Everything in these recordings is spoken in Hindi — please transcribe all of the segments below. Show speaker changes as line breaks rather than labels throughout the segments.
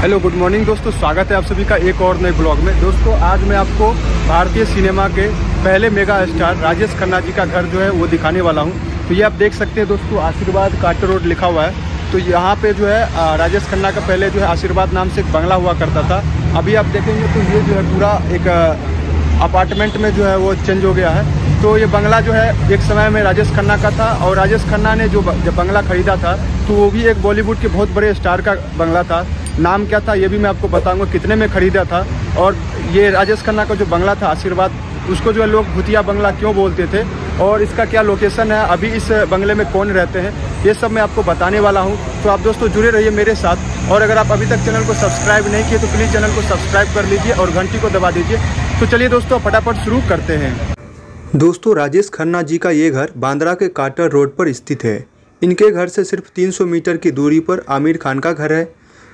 हेलो गुड मॉर्निंग दोस्तों स्वागत है आप सभी का एक और नए ब्लॉग में दोस्तों आज मैं आपको भारतीय सिनेमा के पहले मेगा स्टार राजेश खन्ना जी का घर जो है वो दिखाने वाला हूँ तो ये आप देख सकते हैं दोस्तों आशीर्वाद काटर रोड लिखा हुआ है तो यहाँ पे जो है राजेश खन्ना का पहले जो है आशीर्वाद नाम से एक बंगला हुआ करता था अभी आप देखेंगे तो ये जो है पूरा एक अपार्टमेंट में जो है वो चेंज हो गया है तो ये बंगला जो है एक समय में राजेश खन्ना का था और राजेश खन्ना ने जो जब बंगला खरीदा था तो वो भी एक बॉलीवुड के बहुत बड़े स्टार का बंगला था नाम क्या था ये भी मैं आपको बताऊंगा कितने में खरीदा था और ये राजेश खन्ना का जो बंगला था आशीर्वाद उसको जो है लोग भूतिया बंगला क्यों बोलते थे और इसका क्या लोकेशन है अभी इस बंगले में कौन रहते हैं ये सब मैं आपको बताने वाला हूँ तो आप दोस्तों जुड़े रहिए मेरे साथ और अगर आप अभी तक चैनल को सब्सक्राइब नहीं किए तो प्लीज़ चैनल को सब्सक्राइब कर लीजिए और घंटी को दबा दीजिए तो चलिए दोस्तों फटाफट शुरू करते हैं
दोस्तों राजेश खन्ना जी का ये घर बांद्रा के काटर रोड पर स्थित है इनके घर से सिर्फ 300 मीटर की दूरी पर आमिर खान का घर है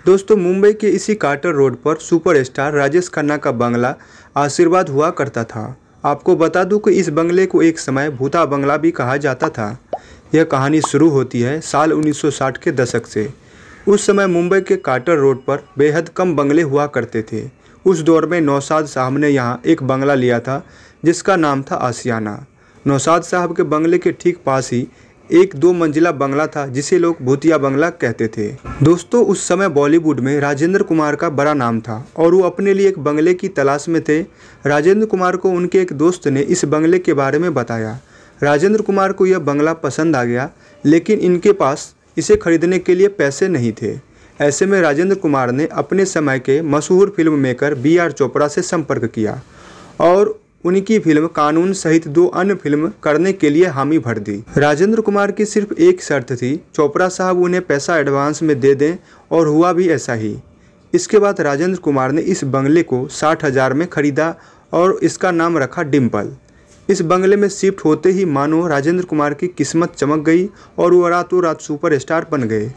दोस्तों मुंबई के इसी कार्टर रोड पर सुपरस्टार राजेश खन्ना का बंगला आशीर्वाद हुआ करता था आपको बता दूं कि इस बंगले को एक समय भूता बंगला भी कहा जाता था यह कहानी शुरू होती है साल 1960 के दशक से उस समय मुंबई के कार्टर रोड पर बेहद कम बंगले हुआ करते थे उस दौर में नौसाद साहब ने यहाँ एक बंगला लिया था जिसका नाम था आसियाना नौसाद साहब के बंगले के ठीक पास ही एक दो मंजिला बंगला था जिसे लोग भूतिया बंगला कहते थे दोस्तों उस समय बॉलीवुड में राजेंद्र कुमार का बड़ा नाम था और वो अपने लिए एक बंगले की तलाश में थे राजेंद्र कुमार को उनके एक दोस्त ने इस बंगले के बारे में बताया राजेंद्र कुमार को यह बंगला पसंद आ गया लेकिन इनके पास इसे खरीदने के लिए पैसे नहीं थे ऐसे में राजेंद्र कुमार ने अपने समय के मशहूर film maker B R Chopra से संपर्क किया और उनकी फिल्म कानून सहित दो अन्य फिल्म करने के लिए हामी भर दी राजेंद्र कुमार की सिर्फ एक शर्त थी चोपड़ा साहब उन्हें पैसा एडवांस में दे दें और हुआ भी ऐसा ही इसके बाद राजेंद्र कुमार ने इस बंगले को साठ हज़ार में खरीदा और इसका नाम रखा डिम्पल इस बंगले में शिफ्ट होते ही मानो राजेंद्र कुमार की किस्मत चमक गई और वो रातों रात सुपरस्टार बन गए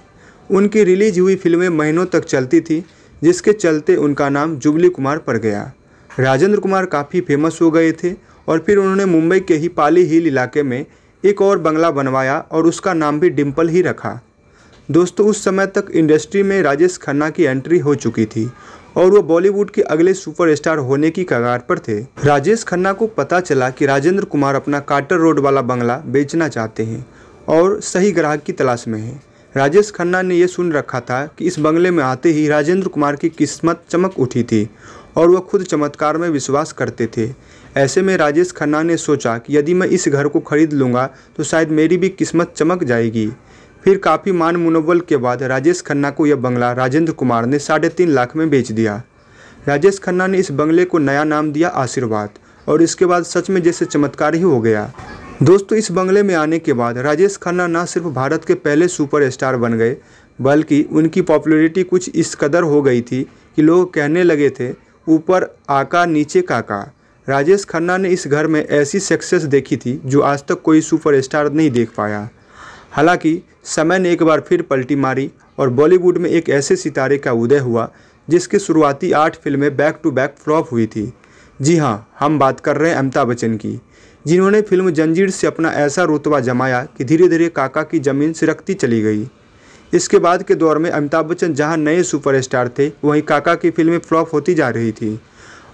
उनकी रिलीज हुई फिल्में महीनों तक चलती थी जिसके चलते उनका नाम जुबली कुमार पड़ गया राजेंद्र कुमार काफ़ी फेमस हो गए थे और फिर उन्होंने मुंबई के ही पाली हिल इलाके में एक और बंगला बनवाया और उसका नाम भी डिम्पल ही रखा दोस्तों उस समय तक इंडस्ट्री में राजेश खन्ना की एंट्री हो चुकी थी और वो बॉलीवुड के अगले सुपरस्टार होने की कगार पर थे राजेश खन्ना को पता चला कि राजेंद्र कुमार अपना कार्टर रोड वाला बंगला बेचना चाहते हैं और सही ग्राहक की तलाश में हैं राजेश खन्ना ने यह सुन रखा था कि इस बंगले में आते ही राजेंद्र कुमार की किस्मत चमक उठी थी और वह खुद चमत्कार में विश्वास करते थे ऐसे में राजेश खन्ना ने सोचा कि यदि मैं इस घर को खरीद लूँगा तो शायद मेरी भी किस्मत चमक जाएगी फिर काफ़ी मान मनोबल के बाद राजेश खन्ना को यह बंगला राजेंद्र कुमार ने साढ़े तीन लाख में बेच दिया राजेश खन्ना ने इस बंगले को नया नाम दिया आशीर्वाद और इसके बाद सच में जैसे चमत्कार ही हो गया दोस्तों इस बंगले में आने के बाद राजेश खन्ना न सिर्फ भारत के पहले सुपरस्टार बन गए बल्कि उनकी पॉपुलरिटी कुछ इस कदर हो गई थी कि लोग कहने लगे थे ऊपर आका नीचे काका राजेश खन्ना ने इस घर में ऐसी सक्सेस देखी थी जो आज तक कोई सुपरस्टार नहीं देख पाया हालांकि समय ने एक बार फिर पलटी मारी और बॉलीवुड में एक ऐसे सितारे का उदय हुआ जिसकी शुरुआती आठ फिल्में बैक टू बैक फ्लॉप हुई थी जी हाँ हम बात कर रहे हैं अमिताभ बच्चन की जिन्होंने फिल्म जंजीर से अपना ऐसा रुतबा जमाया कि धीरे धीरे काका की ज़मीन सिरकती चली गई इसके बाद के दौर में अमिताभ बच्चन जहां नए सुपरस्टार थे वहीं काका की फिल्में फ्लॉप होती जा रही थी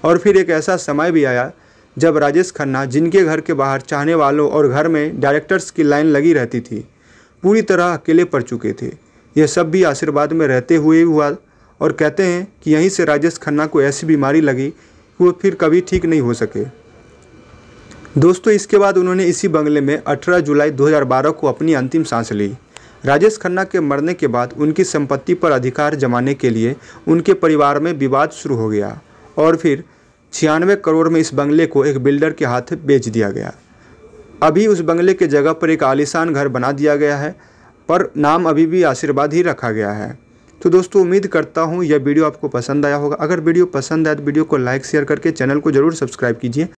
और फिर एक ऐसा समय भी आया जब राजेश खन्ना जिनके घर के बाहर चाहने वालों और घर में डायरेक्टर्स की लाइन लगी रहती थी पूरी तरह अकेले पड़ चुके थे यह सब भी आशीर्वाद में रहते हुए हुआ और कहते हैं कि यहीं से राजेश खन्ना को ऐसी बीमारी लगी कि वो फिर कभी ठीक नहीं हो सके दोस्तों इसके बाद उन्होंने इसी बंगले में 18 जुलाई 2012 को अपनी अंतिम सांस ली राजेश खन्ना के मरने के बाद उनकी संपत्ति पर अधिकार जमाने के लिए उनके परिवार में विवाद शुरू हो गया और फिर छियानवे करोड़ में इस बंगले को एक बिल्डर के हाथ बेच दिया गया अभी उस बंगले के जगह पर एक आलिशान घर बना दिया गया है पर नाम अभी भी आशीर्वाद ही रखा गया है तो दोस्तों उम्मीद करता हूँ यह वीडियो आपको पसंद आया होगा अगर वीडियो पसंद आया तो वीडियो को लाइक शेयर करके चैनल को जरूर सब्सक्राइब कीजिए